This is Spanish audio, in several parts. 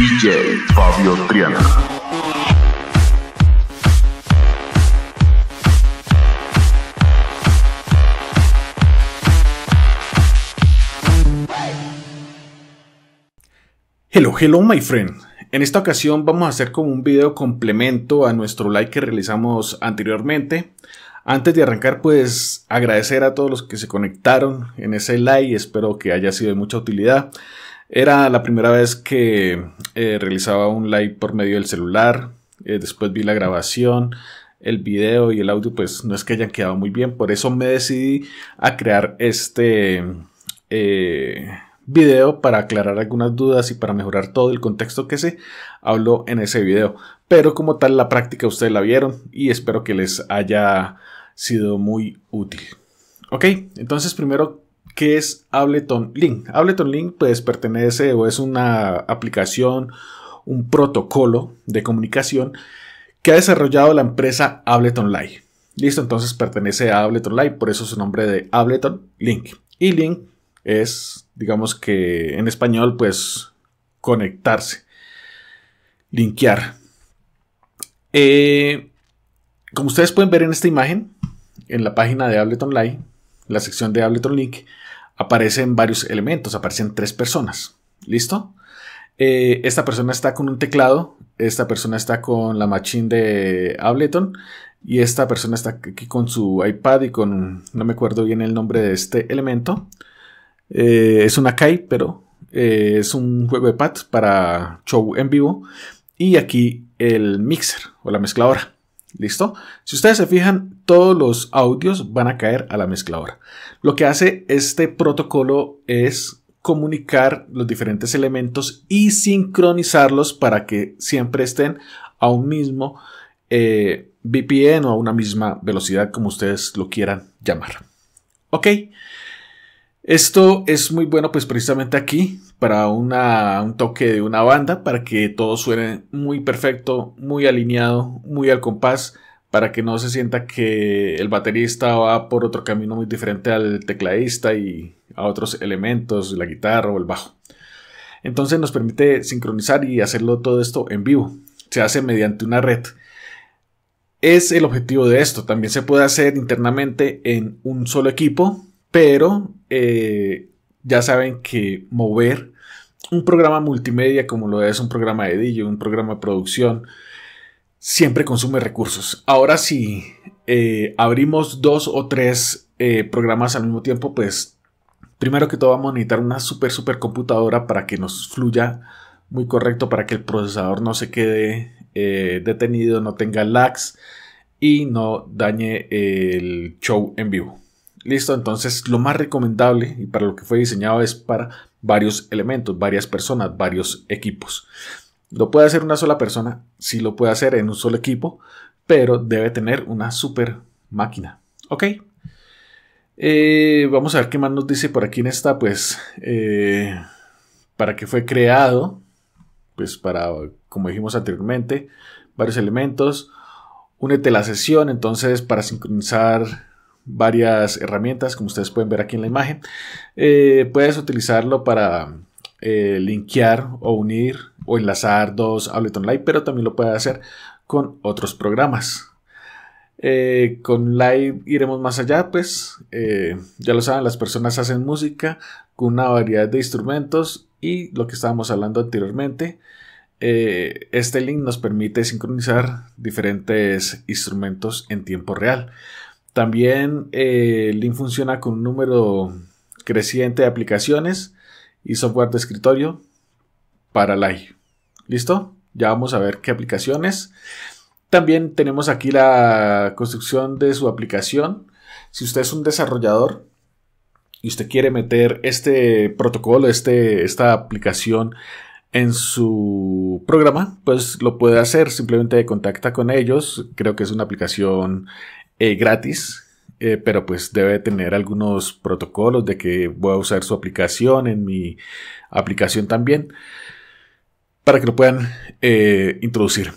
DJ Fabio Hello, hello my friend. En esta ocasión vamos a hacer como un video complemento a nuestro like que realizamos anteriormente. Antes de arrancar pues agradecer a todos los que se conectaron en ese like, espero que haya sido de mucha utilidad. Era la primera vez que eh, realizaba un live por medio del celular. Eh, después vi la grabación, el video y el audio, pues no es que hayan quedado muy bien. Por eso me decidí a crear este eh, video para aclarar algunas dudas y para mejorar todo el contexto que se habló en ese video. Pero como tal, la práctica ustedes la vieron y espero que les haya sido muy útil. Ok, entonces primero que es Ableton Link. Ableton Link pues pertenece o es una aplicación, un protocolo de comunicación que ha desarrollado la empresa Ableton Live. Listo, entonces pertenece a Ableton Live, por eso su nombre de Ableton Link. Y Link es, digamos que en español, pues conectarse, linkear. Eh, como ustedes pueden ver en esta imagen, en la página de Ableton Live, la sección de Ableton Link aparecen varios elementos, aparecen tres personas. ¿Listo? Eh, esta persona está con un teclado, esta persona está con la machine de Ableton y esta persona está aquí con su iPad y con, no me acuerdo bien el nombre de este elemento. Eh, es una Kai, pero eh, es un juego de pad para show en vivo. Y aquí el mixer o la mezcladora. ¿Listo? Si ustedes se fijan, todos los audios van a caer a la mezcladora. Lo que hace este protocolo es comunicar los diferentes elementos y sincronizarlos para que siempre estén a un mismo eh, VPN o a una misma velocidad, como ustedes lo quieran llamar. Ok. Esto es muy bueno, pues precisamente aquí para un toque de una banda, para que todo suene muy perfecto, muy alineado, muy al compás, para que no se sienta que el baterista va por otro camino muy diferente al tecladista y a otros elementos, la guitarra o el bajo. Entonces nos permite sincronizar y hacerlo todo esto en vivo. Se hace mediante una red. Es el objetivo de esto. También se puede hacer internamente en un solo equipo, pero eh, ya saben que mover un programa multimedia como lo es un programa de DJ, un programa de producción, siempre consume recursos. Ahora si eh, abrimos dos o tres eh, programas al mismo tiempo, pues primero que todo vamos a necesitar una super super computadora para que nos fluya muy correcto, para que el procesador no se quede eh, detenido, no tenga lags y no dañe el show en vivo. Listo, entonces lo más recomendable y para lo que fue diseñado es para varios elementos, varias personas, varios equipos. Lo puede hacer una sola persona, sí lo puede hacer en un solo equipo, pero debe tener una super máquina. Ok. Eh, vamos a ver qué más nos dice por aquí en esta, pues, eh, para qué fue creado, pues para, como dijimos anteriormente, varios elementos. Únete la sesión, entonces, para sincronizar varias herramientas, como ustedes pueden ver aquí en la imagen. Eh, puedes utilizarlo para eh, linkear o unir o enlazar dos Ableton Live, pero también lo puedes hacer con otros programas. Eh, con Live iremos más allá, pues ya lo saben, las personas hacen música con una variedad de instrumentos y lo que estábamos hablando anteriormente. este link nos permite sincronizar diferentes instrumentos en tiempo real. También el eh, Link funciona con un número creciente de aplicaciones y software de escritorio para Live. ¿Listo? Ya vamos a ver qué aplicaciones. También tenemos aquí la construcción de su aplicación. Si usted es un desarrollador y usted quiere meter este protocolo, este, esta aplicación en su programa, pues lo puede hacer. Simplemente contacta con ellos. Creo que es una aplicación eh, gratis, eh, pero pues debe tener algunos protocolos de que voy a usar su aplicación en mi aplicación también para que lo puedan eh, introducir.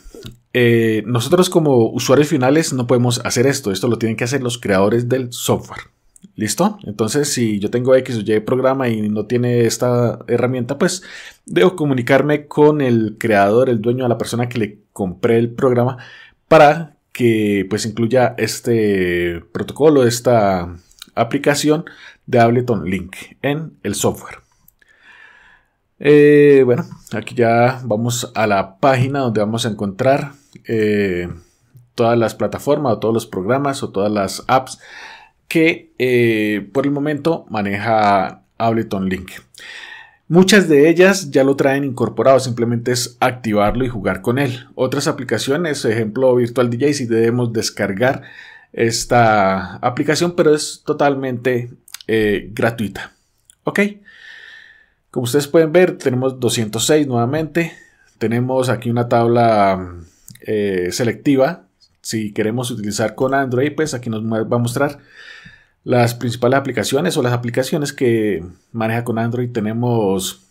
nosotros como usuarios finales no podemos hacer esto, esto lo tienen que hacer los creadores del software. ¿Listo? Entonces, si yo tengo X o Y programa y no tiene esta herramienta, pues debo comunicarme con el creador, el dueño, a la persona que le compré el programa para que pues incluya este protocolo, esta aplicación de Ableton Link en el software. Eh, bueno, aquí ya vamos a la página donde vamos a encontrar eh, todas las plataformas o todos los programas o todas las apps que eh, por el momento maneja Ableton Link. Muchas de ellas ya lo traen incorporado, simplemente es activarlo y jugar con él. Otras aplicaciones, ejemplo Virtual DJ, si debemos descargar esta aplicación, pero es totalmente eh, gratuita. Ok. Como ustedes pueden ver, tenemos 206 nuevamente. Tenemos aquí una tabla eh, selectiva. Si queremos utilizar con Android, pues aquí nos va a mostrar las principales aplicaciones o las aplicaciones que maneja con Android tenemos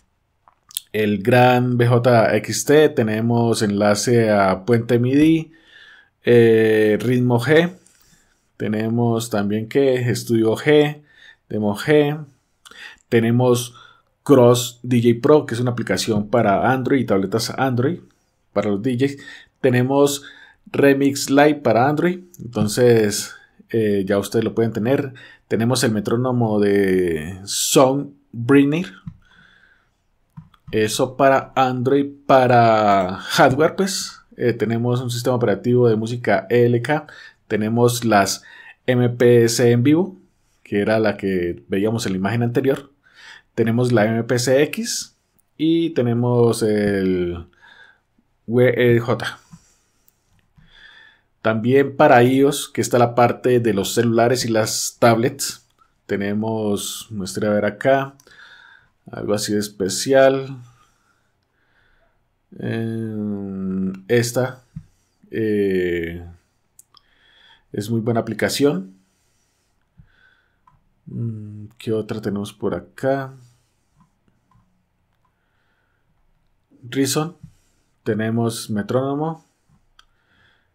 el gran BJXT, tenemos enlace a Puente MIDI, eh, Ritmo G, tenemos también que Estudio G, Demo G, tenemos Cross DJ Pro, que es una aplicación para Android y tabletas Android para los DJs. Tenemos Remix Live para Android. Entonces, eh, ya ustedes lo pueden tener. Tenemos el metrónomo de Soundbringer. Eso para Android, para hardware, pues eh, tenemos un sistema operativo de música LK. Tenemos las MPS en vivo, que era la que veíamos en la imagen anterior. Tenemos la MP3X y tenemos el WEJ. También para iOS, que está la parte de los celulares y las tablets. Tenemos, muestra a ver acá, algo así de especial. Eh, esta eh, es muy buena aplicación. Mm, ¿Qué otra tenemos por acá? Reason. Tenemos Metrónomo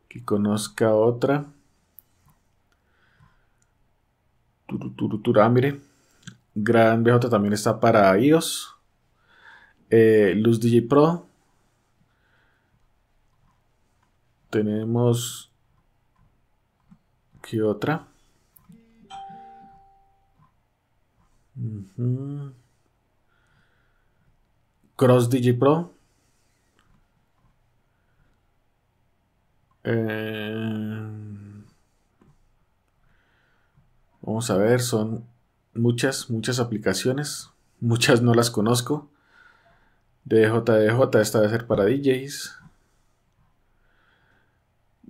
que conozca otra. Ah, mire. Gran BJ también está para iOS. Eh, Luz DJ Pro. Tenemos. ¿Qué otra? Cross DJ Pro. Eh, vamos a ver, son muchas, muchas aplicaciones. Muchas no las conozco. DJDJ, esta debe ser para DJs.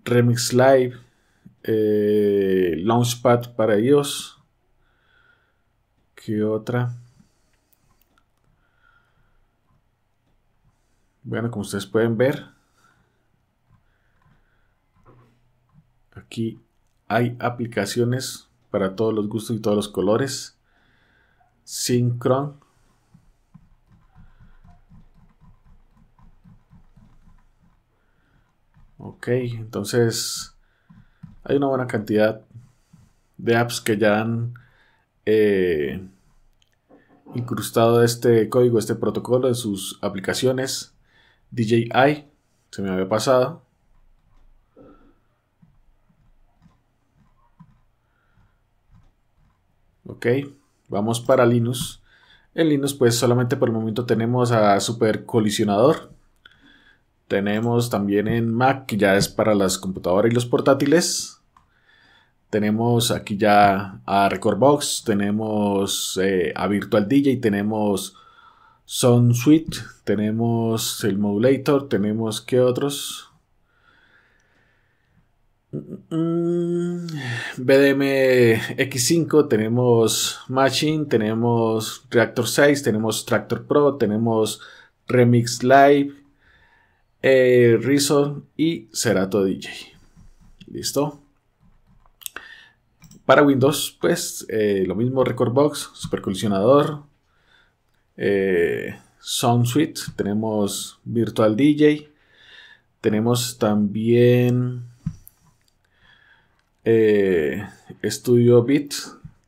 Remix Live. Eh, Launchpad para ellos. ¿Qué otra? Bueno, como ustedes pueden ver, Aquí hay aplicaciones para todos los gustos y todos los colores. Synchron. Ok, entonces hay una buena cantidad de apps que ya han eh, incrustado este código, este protocolo en sus aplicaciones. DJI, se me había pasado. Ok, vamos para Linux. En Linux pues solamente por el momento tenemos a Super Colisionador. Tenemos también en Mac, que ya es para las computadoras y los portátiles. Tenemos aquí ya a Recordbox, tenemos eh, a Virtual DJ, tenemos Sound Suite, tenemos el Modulator, tenemos qué otros. Mm, mm, mm. BDM X5, tenemos Machine, tenemos Reactor 6, tenemos Tractor Pro, tenemos Remix Live, eh, Reason y Serato DJ. ¿Listo? Para Windows, pues eh, lo mismo Box, Super Colisionador, eh, Sound Suite, tenemos Virtual DJ, tenemos también eh, estudio Studio Bit,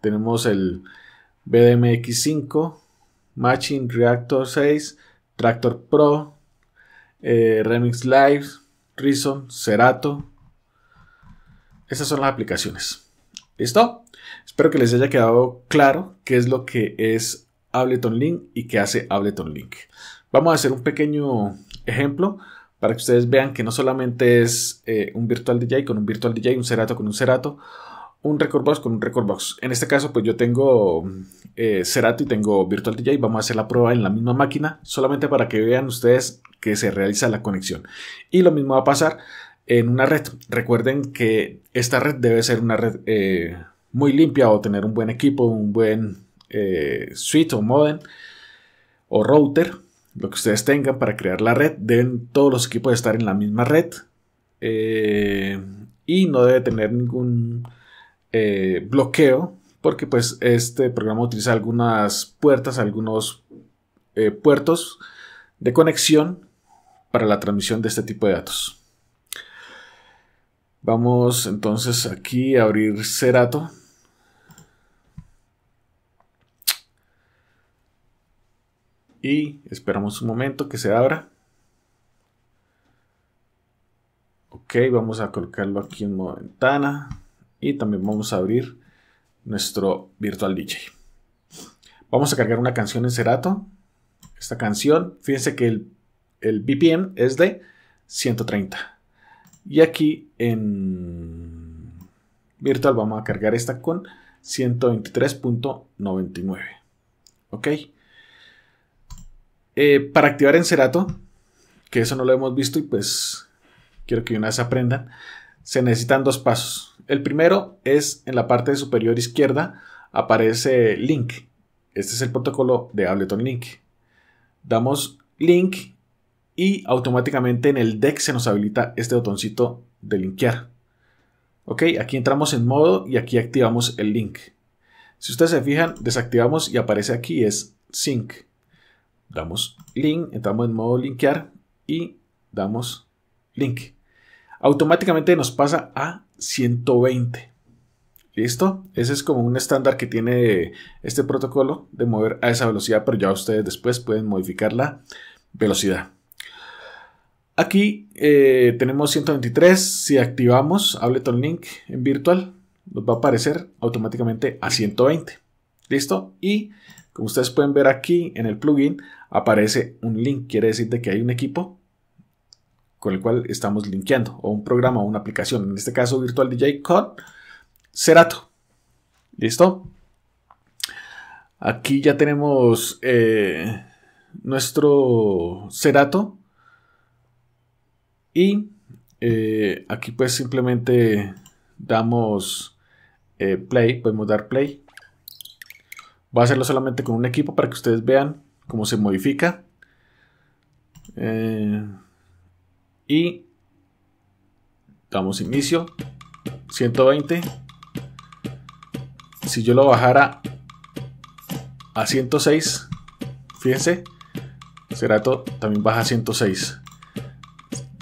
tenemos el BDMX5, Matching Reactor 6, Tractor Pro, eh, Remix Live, Reason, Cerato. esas son las aplicaciones. ¿Listo? Espero que les haya quedado claro qué es lo que es Ableton Link y qué hace Ableton Link. Vamos a hacer un pequeño ejemplo para que ustedes vean que no solamente es eh, un virtual DJ con un virtual DJ, un Cerato con un Cerato, un record box con un record box. En este caso, pues yo tengo eh, Cerato y tengo Virtual DJ. Vamos a hacer la prueba en la misma máquina, solamente para que vean ustedes que se realiza la conexión. Y lo mismo va a pasar en una red. Recuerden que esta red debe ser una red eh, muy limpia o tener un buen equipo, un buen eh, suite o modem o router lo que ustedes tengan para crear la red. Deben todos los equipos estar en la misma red. Eh, y no debe tener ningún eh, bloqueo. Porque pues este programa utiliza algunas puertas, algunos eh, puertos de conexión para la transmisión de este tipo de datos. Vamos entonces aquí a abrir Cerato. y esperamos un momento que se abra. Ok, vamos a colocarlo aquí en la ventana y también vamos a abrir nuestro virtual DJ. Vamos a cargar una canción en Cerato. Esta canción, fíjense que el, el BPM es de 130. Y aquí en virtual vamos a cargar esta con 123.99. Ok. Eh, para activar en que eso no lo hemos visto y pues quiero que una vez aprendan, se necesitan dos pasos. El primero es en la parte superior izquierda aparece link. Este es el protocolo de Ableton Link. Damos link y automáticamente en el deck se nos habilita este botoncito de linkear. Ok, aquí entramos en modo y aquí activamos el link. Si ustedes se fijan, desactivamos y aparece aquí es sync damos link, entramos en modo linkear y damos link. Automáticamente nos pasa a 120. ¿Listo? Ese es como un estándar que tiene este protocolo de mover a esa velocidad, pero ya ustedes después pueden modificar la velocidad. Aquí eh, tenemos 123. Si activamos Ableton Link en virtual, nos va a aparecer automáticamente a 120. ¿Listo? Y como ustedes pueden ver aquí en el plugin, aparece un link. Quiere decir de que hay un equipo con el cual estamos linkeando, o un programa o una aplicación, en este caso Virtual DJ con Cerato. ¿Listo? Aquí ya tenemos eh, nuestro Cerato. Y eh, aquí pues simplemente damos eh, play, podemos dar play. Voy a hacerlo solamente con un equipo para que ustedes vean cómo se modifica. Eh, y damos inicio. 120. Si yo lo bajara a 106, fíjense, Cerato también baja a 106.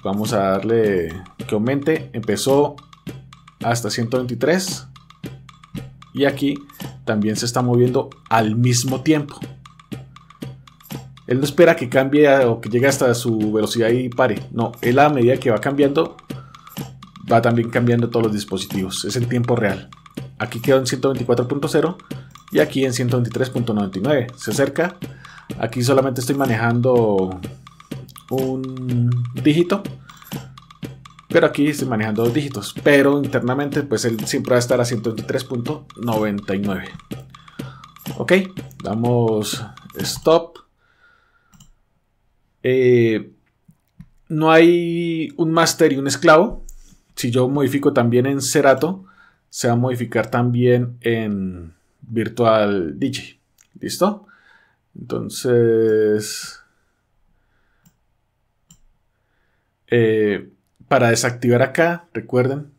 Vamos a darle que aumente. Empezó hasta 123. Y aquí también se está moviendo al mismo tiempo. Él no espera que cambie o que llegue hasta su velocidad y pare. No, él a medida que va cambiando, va también cambiando todos los dispositivos. Es el tiempo real. Aquí quedó en 124.0 y aquí en 123.99. Se acerca. Aquí solamente estoy manejando un dígito. Pero aquí estoy manejando dos dígitos. Pero internamente, pues él siempre va a estar a 123.99. Ok, damos stop. Eh, no hay un máster y un esclavo. Si yo modifico también en Cerato, se va a modificar también en Virtual DJ. ¿Listo? Entonces... Eh, para desactivar acá, recuerden,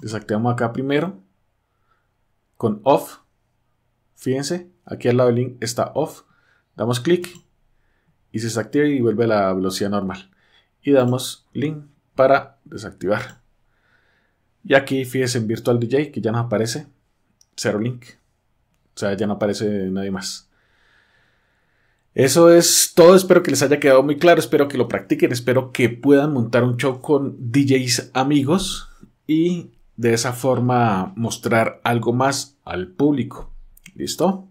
desactivamos acá primero con off. Fíjense, aquí al lado del link está off. Damos clic y se desactiva y vuelve a la velocidad normal. Y damos link para desactivar. Y aquí fíjense en Virtual DJ que ya no aparece cero link. O sea, ya no aparece nadie más. Eso es todo. Espero que les haya quedado muy claro. Espero que lo practiquen. Espero que puedan montar un show con DJs amigos y de esa forma mostrar algo más al público. ¿Listo?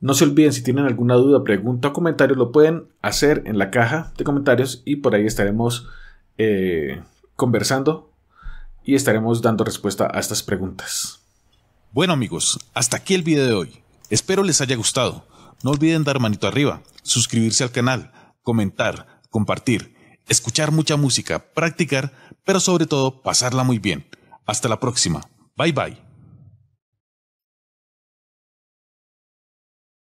No se olviden si tienen alguna duda, pregunta o comentario, lo pueden hacer en la caja de comentarios y por ahí estaremos eh, conversando y estaremos dando respuesta a estas preguntas. Bueno amigos, hasta aquí el video de hoy. Espero les haya gustado. No olviden dar manito arriba, suscribirse al canal, comentar, compartir, escuchar mucha música, practicar, pero sobre todo pasarla muy bien. Hasta la próxima. Bye bye.